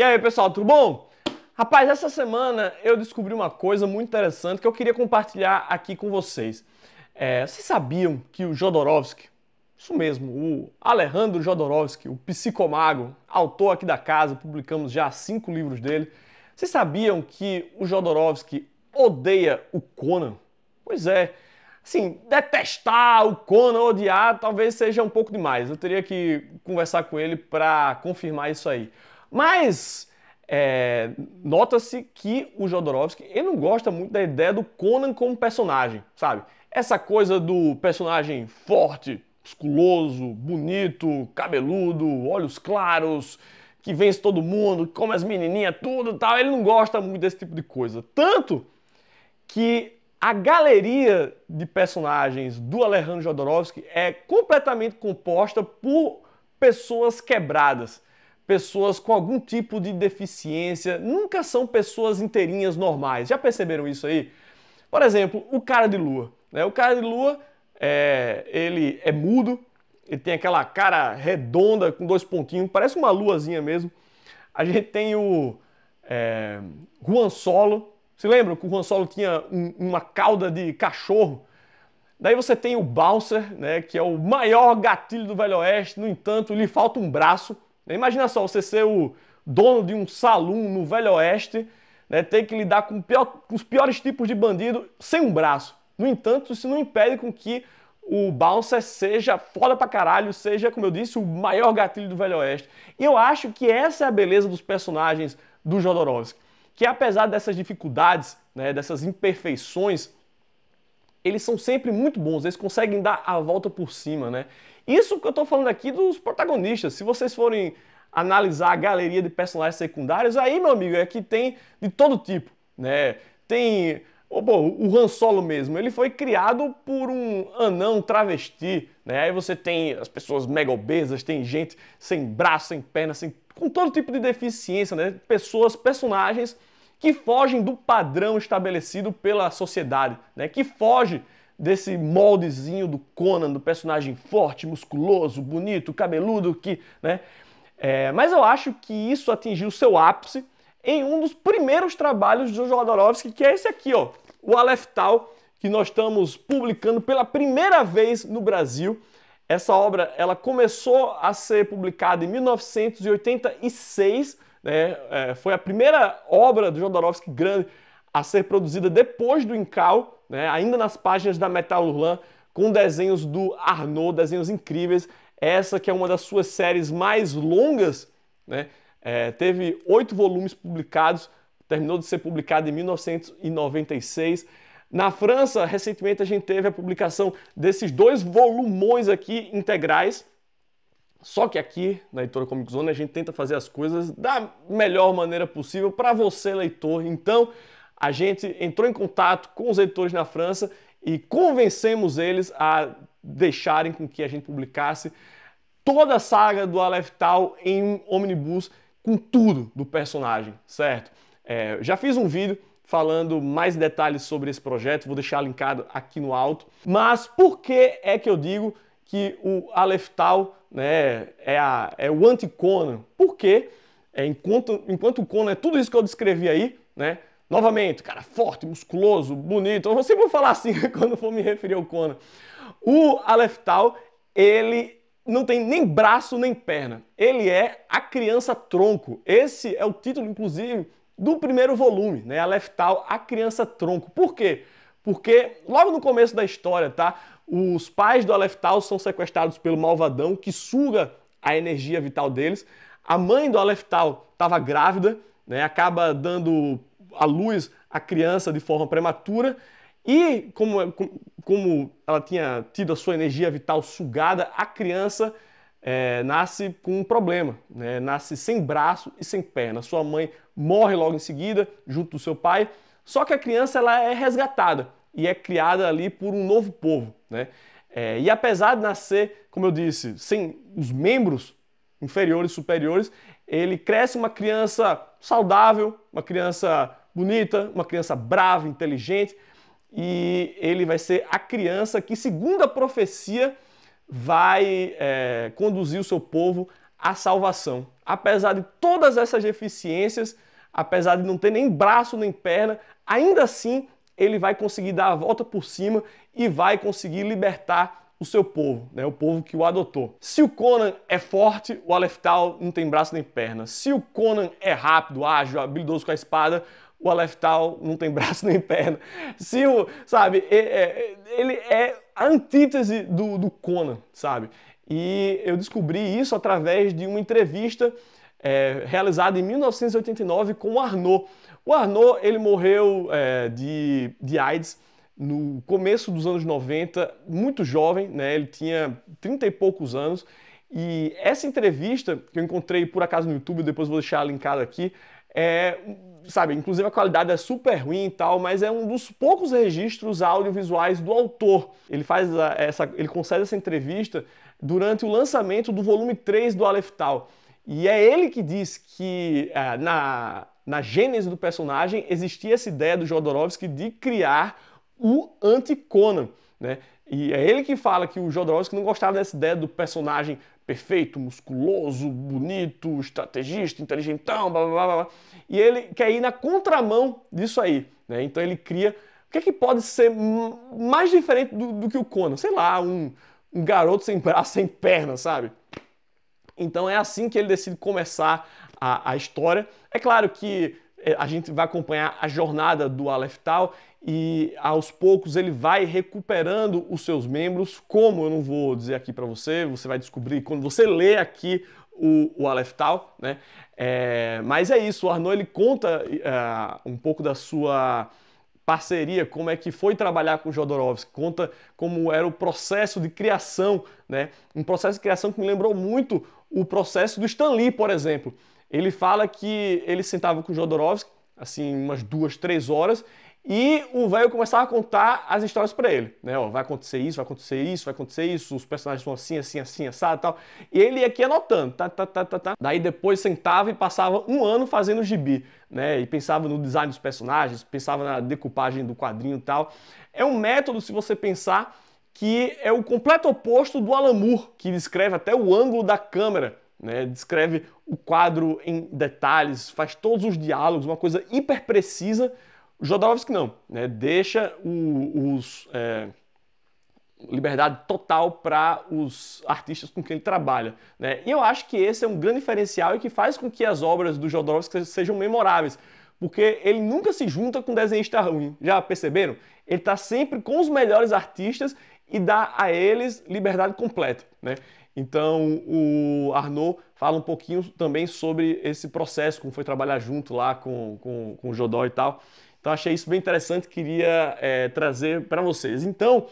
E aí, pessoal, tudo bom? Rapaz, essa semana eu descobri uma coisa muito interessante que eu queria compartilhar aqui com vocês. É, vocês sabiam que o Jodorowsky, isso mesmo, o Alejandro Jodorowsky, o psicomago, autor aqui da casa, publicamos já cinco livros dele. Vocês sabiam que o Jodorowsky odeia o Conan? Pois é, assim, detestar o Conan, odiar, talvez seja um pouco demais. Eu teria que conversar com ele para confirmar isso aí. Mas é, nota-se que o Jodorowsky ele não gosta muito da ideia do Conan como personagem, sabe? Essa coisa do personagem forte, musculoso, bonito, cabeludo, olhos claros, que vence todo mundo, que come as menininhas, tudo tal. Ele não gosta muito desse tipo de coisa. Tanto que a galeria de personagens do Alejandro Jodorowsky é completamente composta por pessoas quebradas pessoas com algum tipo de deficiência nunca são pessoas inteirinhas normais. Já perceberam isso aí? Por exemplo, o cara de lua. Né? O cara de lua, é, ele é mudo, ele tem aquela cara redonda com dois pontinhos, parece uma luazinha mesmo. A gente tem o é, Juan Solo. Se lembram que o Juan Solo tinha um, uma cauda de cachorro? Daí você tem o Bouncer, né, que é o maior gatilho do Velho Oeste, no entanto, lhe falta um braço. Então, imagina só, você ser o dono de um salão no Velho Oeste, né, ter que lidar com, pior, com os piores tipos de bandido sem um braço. No entanto, isso não impede com que o Bouncer seja foda pra caralho, seja, como eu disse, o maior gatilho do Velho Oeste. E eu acho que essa é a beleza dos personagens do Jodorowsky, que apesar dessas dificuldades, né, dessas imperfeições, eles são sempre muito bons, eles conseguem dar a volta por cima, né? Isso que eu tô falando aqui dos protagonistas. Se vocês forem analisar a galeria de personagens secundários, aí, meu amigo, é que tem de todo tipo, né? Tem oh, bom, o Han Solo mesmo, ele foi criado por um anão travesti, né? Aí você tem as pessoas mega obesas, tem gente sem braço, sem perna, sem... com todo tipo de deficiência, né? Pessoas, personagens que fogem do padrão estabelecido pela sociedade, né? que foge desse moldezinho do Conan, do personagem forte, musculoso, bonito, cabeludo, que, né? É, mas eu acho que isso atingiu seu ápice em um dos primeiros trabalhos de Jojo Jodorowsky, que é esse aqui, ó, o Aleftal, que nós estamos publicando pela primeira vez no Brasil. Essa obra, ela começou a ser publicada em 1986, né? É, foi a primeira obra do Jodorowsky grande a ser produzida depois do Incal, né? ainda nas páginas da Metallurlan, com desenhos do Arnaud, desenhos incríveis. Essa que é uma das suas séries mais longas, né? é, teve oito volumes publicados, terminou de ser publicado em 1996. Na França, recentemente a gente teve a publicação desses dois volumões aqui integrais, só que aqui na Editora Comic Zone a gente tenta fazer as coisas da melhor maneira possível para você, leitor. Então, a gente entrou em contato com os editores na França e convencemos eles a deixarem com que a gente publicasse toda a saga do Aleph Tal em um omnibus com tudo do personagem, certo? É, já fiz um vídeo falando mais detalhes sobre esse projeto, vou deixar linkado aqui no alto. Mas por que é que eu digo que o Aleph Tau né, é, a, é o anticono. Por quê? É, enquanto, enquanto o Conan é tudo isso que eu descrevi aí, né? Novamente, cara forte, musculoso, bonito. Eu sempre vou falar assim quando for me referir ao Conan. O Aleph Tau, ele não tem nem braço nem perna. Ele é a criança tronco. Esse é o título, inclusive, do primeiro volume, né? Aleph Tau, a criança tronco. Por quê? Porque logo no começo da história, tá? Os pais do Aleph são sequestrados pelo malvadão que suga a energia vital deles. A mãe do Aleph estava grávida, né, acaba dando à luz a criança de forma prematura. E como, como ela tinha tido a sua energia vital sugada, a criança é, nasce com um problema, né? nasce sem braço e sem perna. Sua mãe morre logo em seguida, junto do seu pai. Só que a criança ela é resgatada e é criada ali por um novo povo, né? É, e apesar de nascer, como eu disse, sem os membros inferiores, e superiores, ele cresce uma criança saudável, uma criança bonita, uma criança brava, inteligente, e ele vai ser a criança que, segundo a profecia, vai é, conduzir o seu povo à salvação. Apesar de todas essas deficiências, apesar de não ter nem braço nem perna, ainda assim ele vai conseguir dar a volta por cima e vai conseguir libertar o seu povo, né? o povo que o adotou. Se o Conan é forte, o Aleftal não tem braço nem perna. Se o Conan é rápido, ágil, habilidoso com a espada, o Aleftal não tem braço nem perna. Se o, sabe, é, é, ele é a antítese do, do Conan, sabe? E eu descobri isso através de uma entrevista é, realizada em 1989 com o Arnaud, o Arnaud, ele morreu é, de, de AIDS no começo dos anos 90, muito jovem, né? ele tinha 30 e poucos anos. E essa entrevista que eu encontrei por acaso no YouTube, depois vou deixar linkado aqui, é, sabe, inclusive a qualidade é super ruim e tal, mas é um dos poucos registros audiovisuais do autor. Ele faz essa, ele concede essa entrevista durante o lançamento do volume 3 do Aleph Tal. E é ele que diz que é, na na gênese do personagem, existia essa ideia do Jodorowsky de criar o anti-Conan, né? E é ele que fala que o Jodorowsky não gostava dessa ideia do personagem perfeito, musculoso, bonito, estrategista, inteligentão, blá blá blá. blá. E ele quer ir na contramão disso aí, né? Então ele cria. O que é que pode ser mais diferente do, do que o Conan? Sei lá, um, um garoto sem braço, sem perna, sabe? Então é assim que ele decide começar a, a história. É claro que eh, a gente vai acompanhar a jornada do Aleph Tal e aos poucos ele vai recuperando os seus membros, como eu não vou dizer aqui para você, você vai descobrir quando você lê aqui o, o Aleph Tal, né? É, mas é isso, o Arnaud ele conta uh, um pouco da sua parceria, como é que foi trabalhar com Jodorowsky, conta como era o processo de criação, né? Um processo de criação que me lembrou muito o processo do Stan Lee, por exemplo. Ele fala que ele sentava com o Jodorowsky, assim, umas duas, três horas, e o velho começava a contar as histórias para ele, né? Ó, vai acontecer isso, vai acontecer isso, vai acontecer isso, os personagens são assim, assim, assim, assado e tal. E ele aqui anotando, tá, tá, tá, tá, tá. Daí depois sentava e passava um ano fazendo gibi, né? E pensava no design dos personagens, pensava na decupagem do quadrinho e tal. É um método, se você pensar, que é o completo oposto do Alamur, que descreve até o ângulo da câmera né? Descreve o quadro em detalhes, faz todos os diálogos, uma coisa hiper precisa. Jodorowsky não, né? deixa o, os, é, liberdade total para os artistas com quem ele trabalha. Né? E eu acho que esse é um grande diferencial e que faz com que as obras do Jodorowsky sejam memoráveis, porque ele nunca se junta com um desenhista ruim. Já perceberam? Ele está sempre com os melhores artistas e dá a eles liberdade completa. Né? Então o Arnaud fala um pouquinho também sobre esse processo, como foi trabalhar junto lá com, com, com o Jodó e tal. Então achei isso bem interessante, queria é, trazer para vocês. Então,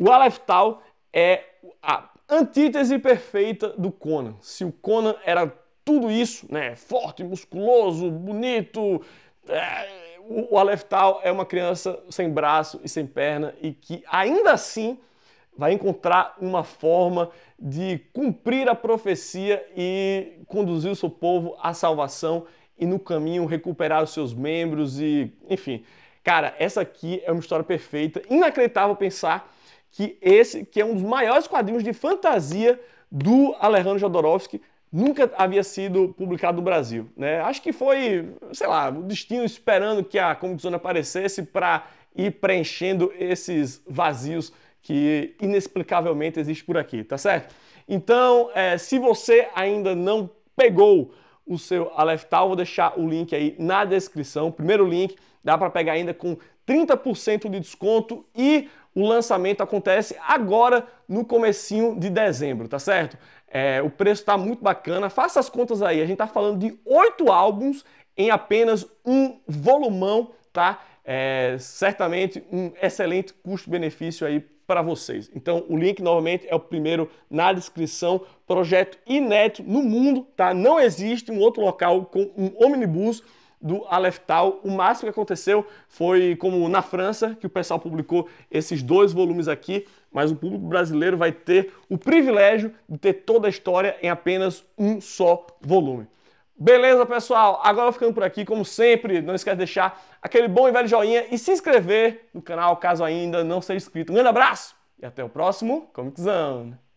o Aleph Tal é a antítese perfeita do Conan. Se o Conan era tudo isso, né, forte, musculoso, bonito, é, o Aleph Tal é uma criança sem braço e sem perna e que ainda assim vai encontrar uma forma de cumprir a profecia e conduzir o seu povo à salvação e no caminho recuperar os seus membros e, enfim. Cara, essa aqui é uma história perfeita. Inacreditável pensar que esse, que é um dos maiores quadrinhos de fantasia do Alejandro Jodorowsky, nunca havia sido publicado no Brasil, né? Acho que foi, sei lá, o destino esperando que a Comic Zone aparecesse para ir preenchendo esses vazios que inexplicavelmente existe por aqui, tá certo? Então, é, se você ainda não pegou o seu Aleph Tal, vou deixar o link aí na descrição. Primeiro link, dá para pegar ainda com 30% de desconto e o lançamento acontece agora no comecinho de dezembro, tá certo? É, o preço está muito bacana. Faça as contas aí. A gente está falando de oito álbuns em apenas um volumão, tá? É, certamente um excelente custo-benefício aí para vocês. Então, o link novamente é o primeiro na descrição. Projeto inédito no mundo, tá? Não existe um outro local com um omnibus do Aleftal. O máximo que aconteceu foi como na França, que o pessoal publicou esses dois volumes aqui, mas o público brasileiro vai ter o privilégio de ter toda a história em apenas um só volume. Beleza, pessoal? Agora ficando por aqui, como sempre, não esquece de deixar aquele bom e velho joinha e se inscrever no canal caso ainda não seja inscrito. Um grande abraço e até o próximo Comic Zone!